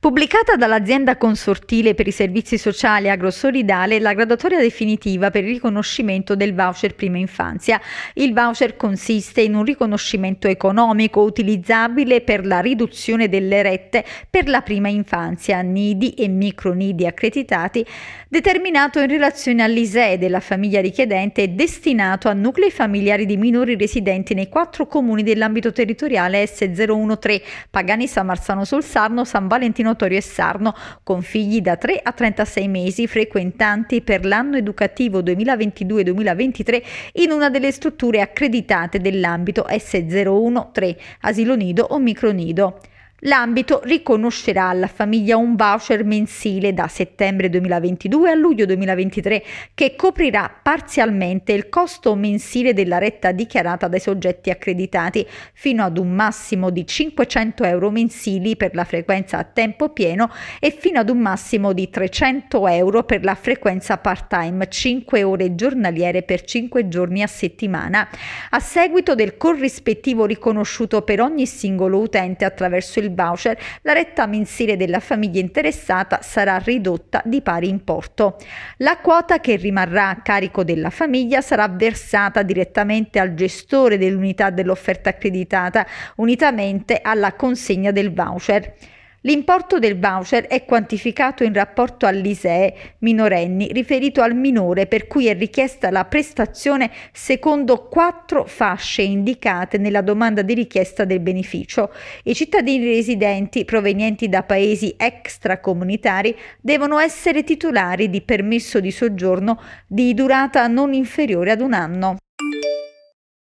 Pubblicata dall'azienda consortile per i servizi sociali agrosolidale la graduatoria definitiva per il riconoscimento del voucher prima infanzia. Il voucher consiste in un riconoscimento economico utilizzabile per la riduzione delle rette per la prima infanzia, nidi e micronidi accreditati, determinato in relazione all'ISEE della famiglia richiedente e destinato a nuclei familiari di minori residenti nei quattro comuni dell'ambito territoriale S013, Pagani, San Marzano sul Sarno, San Valentino Notorio e Sarno con figli da 3 a 36 mesi frequentanti per l'anno educativo 2022-2023 in una delle strutture accreditate dell'ambito S013, asilo nido o micronido. L'ambito riconoscerà alla famiglia un voucher mensile da settembre 2022 a luglio 2023 che coprirà parzialmente il costo mensile della retta dichiarata dai soggetti accreditati fino ad un massimo di 500 euro mensili per la frequenza a tempo pieno e fino ad un massimo di 300 euro per la frequenza part-time 5 ore giornaliere per 5 giorni a settimana, a seguito del corrispettivo riconosciuto per ogni singolo utente attraverso il il voucher, la retta mensile della famiglia interessata sarà ridotta di pari importo. La quota che rimarrà a carico della famiglia sarà versata direttamente al gestore dell'unità dell'offerta accreditata, unitamente alla consegna del voucher. L'importo del voucher è quantificato in rapporto all'ISEE minorenni riferito al minore per cui è richiesta la prestazione secondo quattro fasce indicate nella domanda di richiesta del beneficio. I cittadini residenti provenienti da paesi extracomunitari devono essere titolari di permesso di soggiorno di durata non inferiore ad un anno.